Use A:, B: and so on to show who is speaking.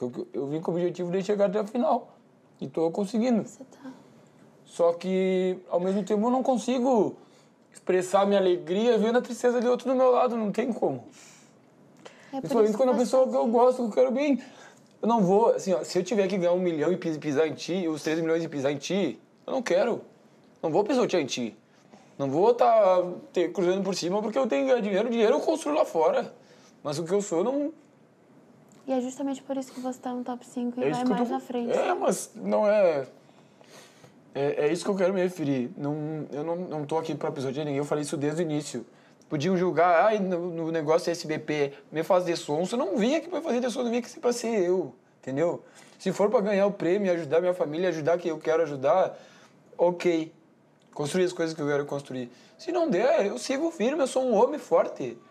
A: Eu, eu vim com o objetivo de chegar até a final. E tô conseguindo. Você tá. Só que, ao mesmo tempo, eu não consigo expressar minha alegria vendo a tristeza de outro do meu lado. Não tem como.
B: É Principalmente quando a pessoa
A: tá que eu assim. gosto, que eu quero bem. Eu não vou, assim, ó, se eu tiver que ganhar um milhão e pisar em ti, os três milhões e pisar em ti, eu não quero. Não vou pisotear em ti. Não vou estar tá, cruzando por cima porque eu tenho dinheiro. Dinheiro eu construo lá fora. Mas o que eu sou, não,
B: e é justamente por isso que você tá no top 5 e é vai mais tô... na frente. É,
A: mas não é... é... É isso que eu quero me referir. Não, eu não, não tô aqui pra episódio de ninguém, eu falei isso desde o início podiam julgar, ai, ah, no, no negócio SBP, me fazer som, eu não vim aqui para fazer de som, eu vim aqui para ser eu, entendeu? Se for para ganhar o prêmio, ajudar minha família, ajudar quem eu quero ajudar, ok. Construir as coisas que eu quero construir. Se não der, eu sigo firme, eu sou um homem forte.